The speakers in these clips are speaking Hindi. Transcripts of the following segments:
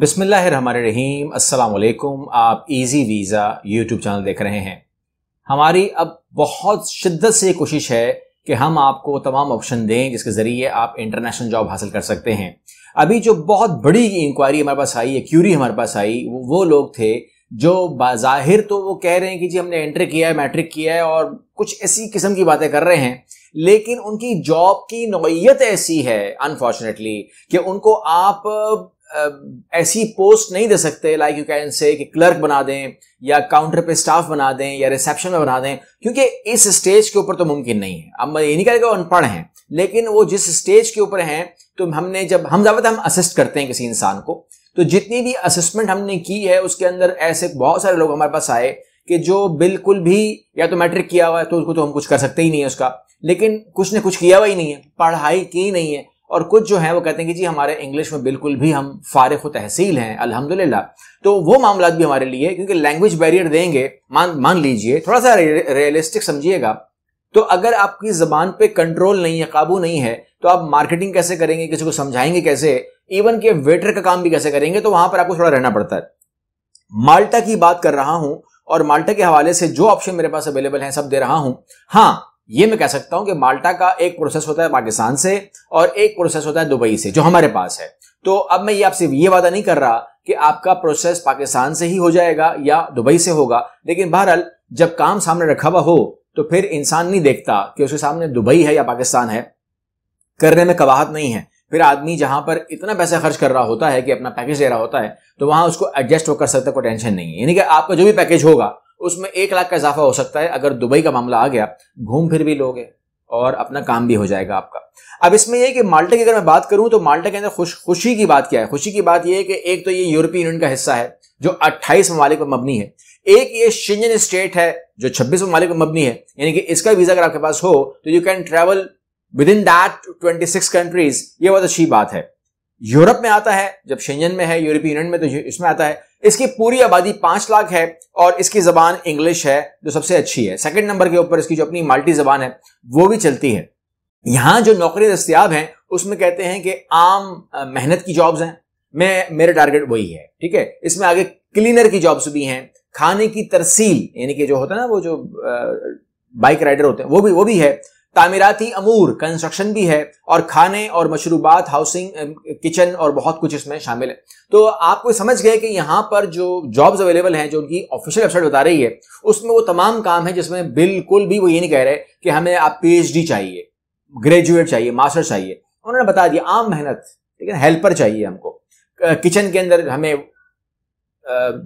बिसमीम असलकुम आप इजी वीज़ा यूट्यूब चैनल देख रहे हैं हमारी अब बहुत शिद्दत से कोशिश है कि हम आपको तमाम ऑप्शन दें जिसके ज़रिए आप इंटरनेशनल जॉब हासिल कर सकते हैं अभी जो बहुत बड़ी इंक्वायरी हमारे पास आई क्यूरी हमारे पास आई वो वो लोग थे जो बाहिर तो वो कह रहे हैं कि जी हमने एंटर किया है मैट्रिक किया है और कुछ ऐसी किस्म की बातें कर रहे हैं लेकिन उनकी जॉब की नौीयत ऐसी है अनफॉर्चुनेटली कि उनको आप ऐसी पोस्ट नहीं दे सकते लाइक यू कैन से कि क्लर्क बना दें या काउंटर पे स्टाफ बना दें या रिसेप्शन में बना दें क्योंकि इस स्टेज के ऊपर तो मुमकिन नहीं है अब मैं ये नहीं कहेगा वो अनपढ़ हैं लेकिन वो जिस स्टेज के ऊपर हैं तो हमने जब हम ज़्यादातर हम असिस्ट करते हैं किसी इंसान को तो जितनी भी असिस्टमेंट हमने की है उसके अंदर ऐसे बहुत सारे लोग हमारे पास आए कि जो बिल्कुल भी या तो मैट्रिक किया हुआ है तो उसको तो हम कुछ कर सकते ही नहीं है उसका लेकिन कुछ ने कुछ किया हुआ ही नहीं है पढ़ाई की नहीं है और कुछ जो है वो कहते हैं कि जी हमारे इंग्लिश में बिल्कुल भी हम फारग तहसील हैं अल्हम्दुलिल्लाह तो वो मामला भी हमारे लिए क्योंकि लैंग्वेज बैरियर देंगे मान मान लीजिए थोड़ा सा रियलिस्टिक समझिएगा तो अगर आपकी जबान पे कंट्रोल नहीं है काबू नहीं है तो आप मार्केटिंग कैसे करेंगे किसी को समझाएंगे कैसे इवन के वेटर का काम भी कैसे करेंगे तो वहां पर आपको थोड़ा रहना पड़ता है माल्टा की बात कर रहा हूं और माल्टा के हवाले से जो ऑप्शन मेरे पास अवेलेबल है सब दे रहा हूं हाँ ये मैं कह सकता हूं कि माल्टा का एक प्रोसेस होता है पाकिस्तान से और एक प्रोसेस होता है दुबई से जो हमारे पास है तो अब मैं ये आपसे ये वादा नहीं कर रहा कि आपका प्रोसेस पाकिस्तान से ही हो जाएगा या दुबई से होगा लेकिन बहरहाल जब काम सामने रखा हुआ हो तो फिर इंसान नहीं देखता कि उसके सामने दुबई है या पाकिस्तान है करने में कवाहत नहीं है फिर आदमी जहां पर इतना पैसा खर्च कर रहा होता है कि अपना पैकेज दे रहा होता है तो वहां उसको एडजस्ट होकर सकता कोई टेंशन नहीं है यानी कि आपका जो भी पैकेज होगा उसमें एक लाख का इजाफा हो सकता है अगर दुबई का मामला आ गया घूम फिर भी लोगे और अपना काम भी हो जाएगा आपका अब इसमें यह कि माल्टा की अगर मैं बात करूं तो माल्टा के अंदर खुश खुशी की बात क्या है खुशी की बात यह है कि एक तो ये यूरोपीय यूनियन का हिस्सा है जो 28 ममालिक पर मबनी है एक ये शिंजन स्टेट है जो 26 ममालिक पर मबनी है यानी कि इसका वीजा अगर आपके पास हो तो you can travel within that twenty countries ये बहुत अच्छी बात है यूरोप में आता है जब शेंजन में है यूरोपीय यूनियन में तो इसमें आता है इसकी पूरी आबादी पांच लाख है और इसकी जबान इंग्लिश है जो सबसे अच्छी है सेकंड नंबर के ऊपर इसकी जो अपनी माल्टी जबान है वो भी चलती है यहां जो नौकरी दस्तियाब हैं उसमें कहते हैं कि आम मेहनत की जॉब्स हैं मैं मेरा टारगेट वही है ठीक है इसमें आगे क्लीनर की जॉब्स भी हैं खाने की तरसील यानी कि जो होता है ना वो जो बाइक राइडर होते हैं वो भी वो भी है तामीराती अमूर कंस्ट्रक्शन भी है और खाने और मशरूबात हाउसिंग किचन और बहुत कुछ इसमें शामिल है तो आपको समझ गए कि यहाँ पर जो जॉब्स अवेलेबल हैं जो उनकी ऑफिशियल वेबसाइट बता रही है उसमें वो तमाम काम है जिसमें बिल्कुल भी वो ये नहीं कह रहे कि हमें आप पी चाहिए ग्रेजुएट चाहिए मास्टर चाहिए उन्होंने बता दिया आम मेहनत ठीक है हेल्पर चाहिए हमको किचन के अंदर हमें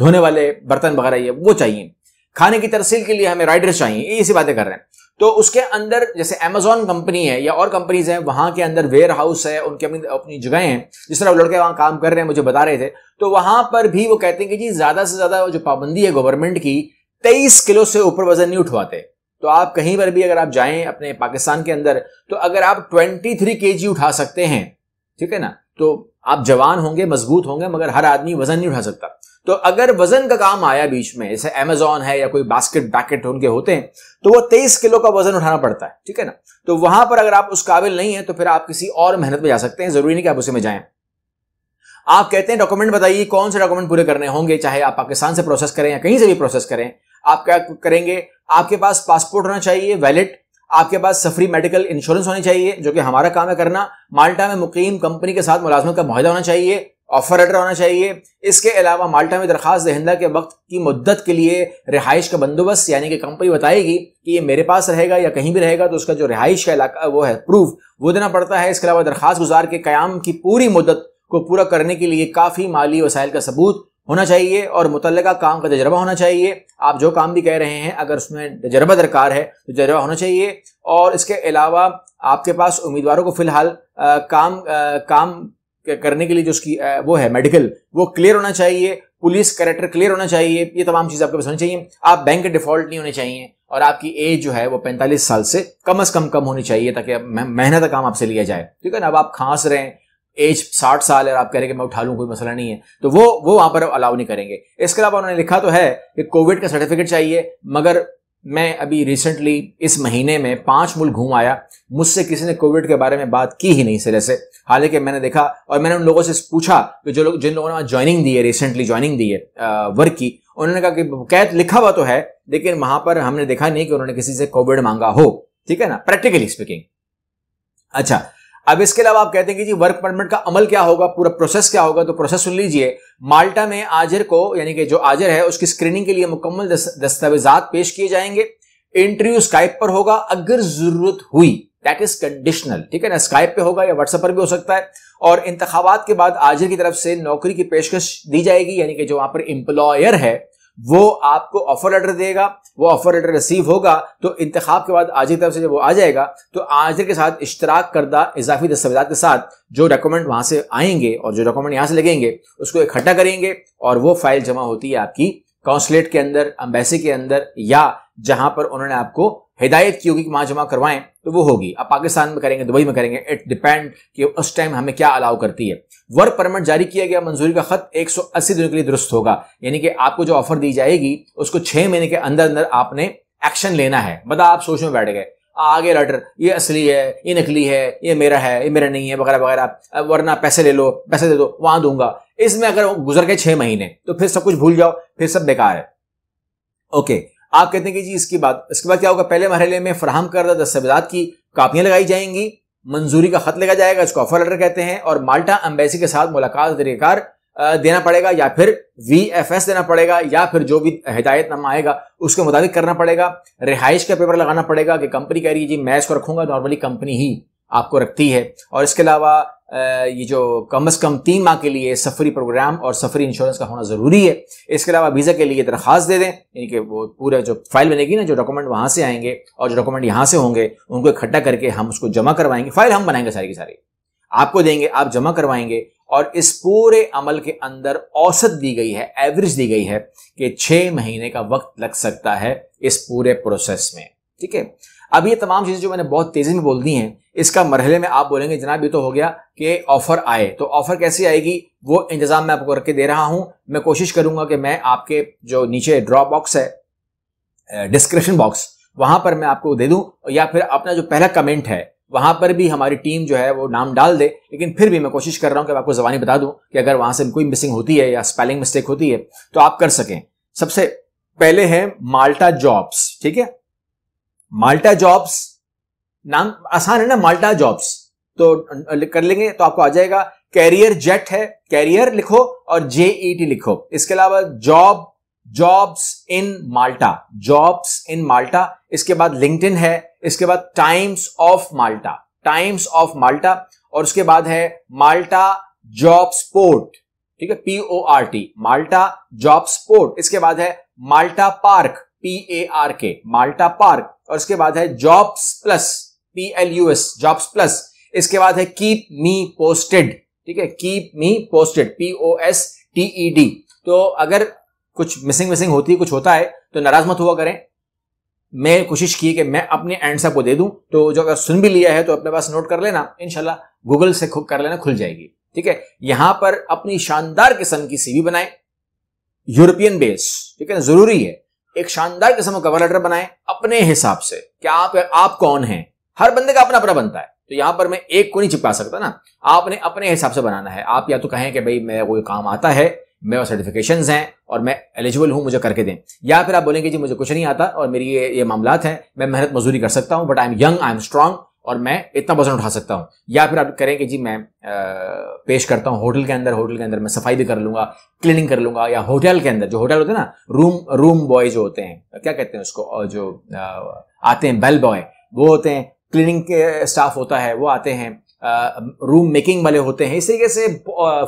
धोने वाले बर्तन वगैरह ये वो चाहिए खाने की तरसील के लिए हमें राइडर्स चाहिए ये सी बातें कर रहे हैं तो उसके अंदर जैसे अमेजोन कंपनी है या और कंपनीज हैं वहां के अंदर वेयर हाउस है उनके अपनी अपनी जगह हैं जिस तरह लड़के वहां काम कर रहे हैं मुझे बता रहे थे तो वहां पर भी वो कहते हैं कि जी ज्यादा से ज्यादा जो पाबंदी है गवर्नमेंट की तेईस किलो से ऊपर वजन नहीं उठवाते तो आप कहीं पर भी अगर आप जाएं अपने पाकिस्तान के अंदर तो अगर आप ट्वेंटी थ्री के जी उठा सकते हैं ठीक है ना तो आप जवान होंगे मजबूत होंगे मगर हर आदमी वजन नहीं उठा सकता तो अगर वजन का काम आया बीच में जैसे अमेजोन है या कोई बास्केट बैकेट उनके होते हैं तो वो तेईस किलो का वजन उठाना पड़ता है ठीक है ना तो वहां पर अगर आप उस काबिल नहीं है तो फिर आप किसी और मेहनत में जा सकते हैं जरूरी नहीं कि आप उसी में जाएं आप कहते हैं डॉक्यूमेंट बताइए कौन से डॉक्यूमेंट पूरे करने होंगे चाहे आप पाकिस्तान से प्रोसेस करें या कहीं से भी प्रोसेस करें आप क्या करेंगे आपके पास पासपोर्ट होना चाहिए वैलिड आपके पास सफरी मेडिकल इंश्योरेंस होनी चाहिए जो कि हमारा काम है करना माल्टा में मुकीम कंपनी के साथ मुलाजमत का माहिदा होना चाहिए ऑफर लेटर होना चाहिए इसके अलावा माल्टा में दरखास्त दहिंदा के वक्त की मुद्दत के लिए रिहाइश का बंदोबस्त यानी कि कंपनी बताएगी कि ये मेरे पास रहेगा या कहीं भी रहेगा तो उसका जो रिहाइश का इलाका वो है प्रूफ वो देना पड़ता है इसके अलावा दरखास्त गुजार के क्याम की पूरी मुद्दत को पूरा करने के लिए काफ़ी माली वसाइल का सबूत होना चाहिए और मुतल काम का तजर्बा होना चाहिए आप जो काम भी कह रहे हैं अगर उसमें तजर्बा दरकार है तो तजर्बा होना चाहिए और इसके अलावा आपके पास उम्मीदवारों को फिलहाल काम आ, काम करने के लिए जो उसकी आ, वो है मेडिकल वो क्लियर होना चाहिए पुलिस करेक्टर क्लियर होना चाहिए ये तमाम चीज़ आपके पास होनी चाहिए आप बैंक के डिफॉल्ट नहीं होने चाहिए और आपकी एज जो है वो 45 साल से कम अज कम कम होनी चाहिए ताकि मेहनत का काम आपसे लिया जाए ठीक है ना अब आप खांस रहे हैं एज साठ साल है आप कह रहे हैं मैं उठा लूँ कोई मसला नहीं है तो वो वो वहां पर अलाउ नहीं करेंगे इसके अलावा उन्होंने लिखा तो है कि कोविड का सर्टिफिकेट चाहिए मगर मैं अभी रिसेंटली इस महीने में पांच मुल्क घूम आया मुझसे किसी ने कोविड के बारे में बात की ही नहीं सिरे से हालांकि मैंने देखा और मैंने उन लोगों से पूछा कि जो लोग जिन लोगों ने ज्वाइनिंग दी है रिसेंटली ज्वाइनिंग दी है वर्क की उन्होंने कहा कि कैद लिखा हुआ तो है लेकिन वहां पर हमने देखा नहीं कि उन्होंने किसी से कोविड मांगा हो ठीक है ना प्रैक्टिकली स्पीकिंग अच्छा अब इसके अलावा आप कहते हैं कि जी वर्क परमिट का अमल क्या होगा पूरा प्रोसेस क्या होगा तो प्रोसेस सुन लीजिए माल्टा में आजर को यानी कि जो आजर है उसकी स्क्रीनिंग के लिए मुकम्मल दस्तावेजात पेश किए जाएंगे इंटरव्यू स्काइप पर होगा अगर जरूरत हुई दैट इज कंडीशनल ठीक है ना स्काइप पे होगा या व्हाट्सएप पर भी हो सकता है और इंतबात के बाद आजर की तरफ से नौकरी की पेशकश दी जाएगी यानी कि जो वहां पर इंप्लॉयर है वो आपको ऑफर लेटर देगा वो ऑफर लेटर रिसीव होगा तो इंतखाब के बाद आज की तरफ से जब वो आ जाएगा तो आज के साथ इश्तराक करदा इजाफी दस्तावेजा के साथ जो डॉक्यूमेंट वहां से आएंगे और जो डॉक्यूमेंट यहां से लगेंगे उसको इकट्ठा करेंगे और वो फाइल जमा होती है आपकी काउंसलेट के अंदर अम्बेसी के अंदर या जहां पर उन्होंने आपको हिदायत की होगी कि वहां जमा करवाएं तो वो होगी आप पाकिस्तान में करेंगे दुबई में करेंगे इट डिपेंड कि उस टाइम हमें क्या अलाउ करती है वर्क परमिट जारी किया गया मंजूरी का खत 180 दिनों के लिए दुरुस्त होगा यानी कि आपको जो ऑफर दी जाएगी उसको छह महीने के अंदर अंदर आपने एक्शन लेना है बता आप सोच में बैठ गए आगे लेटर ये असली है ये नकली है ये मेरा है ये मेरा नहीं है वगैरह वगैरह वरना पैसे ले लो पैसे दे दो वहां दूंगा इसमें अगर गुजर गए छह महीने तो फिर सब कुछ भूल जाओ फिर सब बेकार है ओके okay. आप कहते हैं कि जी इसके बाद इसके बाद क्या होगा पहले मरहले में फ्राहम करदा दस्तावेजात की कापियां लगाई जाएंगी मंजूरी का खत लगा जाएगा इसको ऑफर लेटर कहते हैं और माल्टा अम्बेसी के साथ मुलाकात तरीकार देना पड़ेगा या फिर वी एफ एस देना पड़ेगा या फिर जो भी हिदायतनामा आएगा उसके मुताबिक करना पड़ेगा रिहाइश का पेपर लगाना पड़ेगा कि कंपनी कह रही है जी मैं इसको रखूंगा नॉर्मली कंपनी ही आपको रखती है और इसके अलावा ये जो कम अज़ कम तीन माह के लिए सफरी प्रोग्राम और सफरी इंश्योरेंस का होना ज़रूरी है इसके अलावा वीज़ा के लिए दरख्वास्त दे दें यानी कि वो पूरा जो फाइल बनेगी ना जो डॉक्यूमेंट वहां से आएंगे और जो डॉक्यूमेंट यहाँ से होंगे उनको इकट्ठा करके हम उसको जमा करवाएंगे फाइल हम बनाएंगे सारी की सारी आपको देंगे आप जमा करवाएंगे और इस पूरे अमल के अंदर औसत दी गई है एवरेज दी गई है कि छह महीने का वक्त लग सकता है इस पूरे प्रोसेस में ठीक है अब ये तमाम चीज़ें जो मैंने बहुत तेज़ी में बोल दी हैं इसका मरहले में आप बोलेंगे जनाब ये तो हो गया कि ऑफर आए तो ऑफर कैसे आएगी वो इंतजाम मैं आपको करके दे रहा हूं मैं कोशिश करूंगा कि मैं आपके जो नीचे ड्रॉप बॉक्स है डिस्क्रिप्शन बॉक्स वहां पर मैं आपको दे दूं या फिर अपना जो पहला कमेंट है वहां पर भी हमारी टीम जो है वो नाम डाल दे लेकिन फिर भी मैं कोशिश कर रहा हूं कि आपको जबानी बता दूं कि अगर वहां से कोई मिसिंग होती है या स्पेलिंग मिस्टेक होती है तो आप कर सकें सबसे पहले है माल्टा जॉब्स ठीक है माल्टा जॉब्स नाम आसान है ना माल्टा जॉब्स तो कर लेंगे तो आपको आ जाएगा कैरियर जेट है कैरियर लिखो और जेईटी लिखो इसके अलावा job jobs in Malta jobs in Malta इसके बाद लिंक्डइन है इसके बाद Times of Malta Times of Malta और उसके बाद है माल्टा जॉब्स पोर्ट ठीक है P O R T Malta jobs port इसके बाद है Malta park P A R K Malta park और उसके बाद है jobs plus P L U S jobs plus इसके बाद है कीप मी पोस्टेड ठीक है keep me posted P O S T E D तो अगर कुछ मिसिंग मिसिंग होती है कुछ होता है तो नाराज मत हुआ करें मैं कोशिश की कि मैं अपने एंड से दे दूं तो जो अगर सुन भी लिया है तो अपने पास नोट कर लेना इनशाला गूगल से खुद कर लेना खुल जाएगी ठीक है यहां पर अपनी शानदार किस्म की सीवी बनाए यूरोपियन बेस ठीक है जरूरी है एक शानदार किस्म का कवर लेटर बनाए अपने हिसाब से क्या आप आप कौन हैं हर बंदे का अपना अपना बनता है तो यहां पर मैं एक को नहीं चिपका सकता ना आपने अपने हिसाब से बनाना है आप या तो कहें कि भाई मेरा कोई काम आता है मेरे सर्टिफिकेशन हैं और मैं एलिजिबल हूँ मुझे करके दें या फिर आप बोलेंगे जी मुझे कुछ नहीं आता और मेरी ये ये मामला हैं मैं मेहनत मजदूरी कर सकता हूँ but I am young I am strong और मैं इतना वजन उठा सकता हूँ या फिर आप करें कि जी मैं पेश करता हूँ होटल के अंदर होटल के अंदर मैं सफाई भी कर लूंगा क्लीनिंग कर लूंगा या होटल के अंदर जो होटल होते हैं ना रूम रूम बॉय जो होते हैं क्या कहते हैं उसको जो आते हैं बेल बॉय वो होते हैं क्लीनिंग के स्टाफ होता है वो आते हैं रूम मेकिंग वाले होते हैं इस तरीके से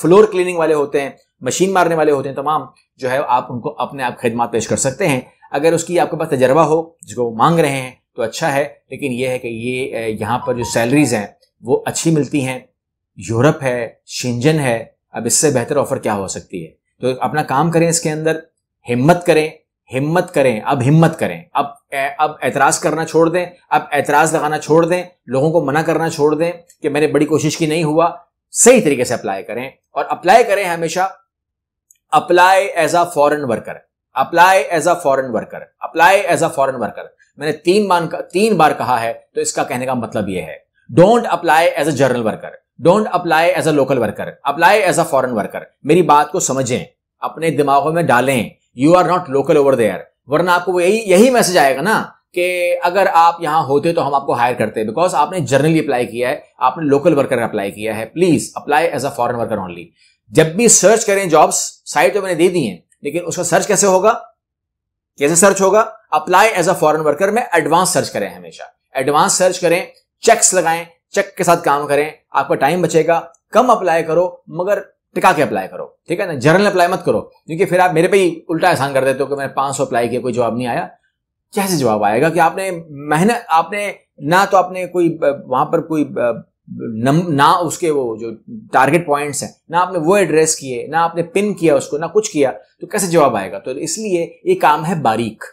फ्लोर क्लीनिंग वाले होते हैं मशीन मारने वाले होते हैं तमाम जो है आप उनको अपने आप खदमात पेश कर सकते हैं अगर उसकी आपके पास तजर्बा हो जिसको मांग रहे हैं तो अच्छा है लेकिन यह है कि ये यहाँ पर जो सैलरीज हैं वो अच्छी मिलती हैं यूरोप है शिंजन है अब इससे बेहतर ऑफर क्या हो सकती है तो अपना काम करें इसके अंदर हिम्मत करें हिम्मत करें अब हिम्मत करें अब ए, अब एतराज करना छोड़ दें अब एतराज लगाना छोड़ दें लोगों को मना करना छोड़ दें कि मैंने बड़ी कोशिश की नहीं हुआ सही तरीके से अप्लाई करें और अप्लाई करें हमेशा apply as a foreign worker apply as a foreign worker apply as a foreign worker मैंने तीन बार तीन बार कहा है तो इसका कहने का मतलब यह है don't apply as a general worker don't apply as a local worker apply as a foreign worker मेरी बात को समझें अपने दिमागों में डालें you are not local over there वरना आपको यही यही मैसेज आएगा ना कि अगर आप यहां होते तो हम आपको हायर करते बिकॉज आपने जर्नली अप्लाई किया है आपने लोकल वर्कर अप्लाई किया है please apply as a foreign worker only जब भी सर्च करें जॉब्स साइट तो मैंने दे दी है लेकिन उसका सर्च कैसे होगा कैसे सर्च होगा apply as a foreign worker में एडवांस सर्च करें हमेशा एडवांस सर्च करें चेक्स लगाएं चेक के साथ काम करें आपका टाइम बचेगा कम अप्लाई करो मगर टिका के अप्लाई करो ठीक है ना जनरल अप्लाई मत करो क्योंकि फिर आप मेरे पे ही उल्टा एहसान कर देते हो कि मैंने पांच सौ अप्लाई किया कोई जवाब नहीं आया कैसे जवाब आएगा कि आपने मेहनत आपने ना तो आपने कोई वहां पर कोई नम, ना उसके वो जो टारगेट पॉइंट्स हैं ना आपने वो एड्रेस किए ना आपने पिन किया उसको ना कुछ किया तो कैसे जवाब आएगा तो इसलिए ये काम है बारीक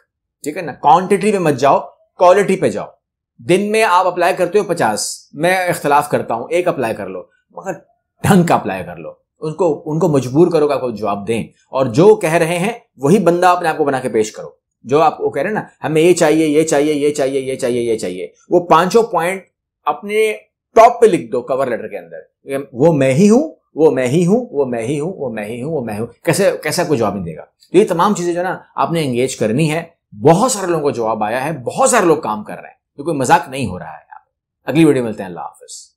ठीक है ना क्वांटिटी पे मत जाओ क्वालिटी पे जाओ दिन में आप अप्लाई करते हो पचास मैं इख्तलाफ करता हूं एक अप्लाई कर लो मगर ढंग का अप्लाई कर लो उनको उनको मजबूर करो कि आपको जवाब दें और जो कह रहे हैं वही बंदा अपने आपको बना के पेश करो जो आप वो कह रहे हैं ना हमें ये चाहिए ये चाहिए ये चाहिए ये चाहिए ये चाहिए वो पांचों पॉइंट अपने टॉप पे लिख दो कवर लेटर के अंदर वो मैं ही हूं वो मैं ही हूं वो मैं ही हूं वो मैं ही हूं वो मैं हूं कैसे कैसा कोई जवाब नहीं देगा तो ये तमाम चीजें जो ना आपने एंगेज करनी है बहुत सारे लोगों को जवाब आया है बहुत सारे लोग काम कर रहे हैं तो कोई मजाक नहीं हो रहा है अगली वीडियो मिलते हैं अल्लाह हाफिज़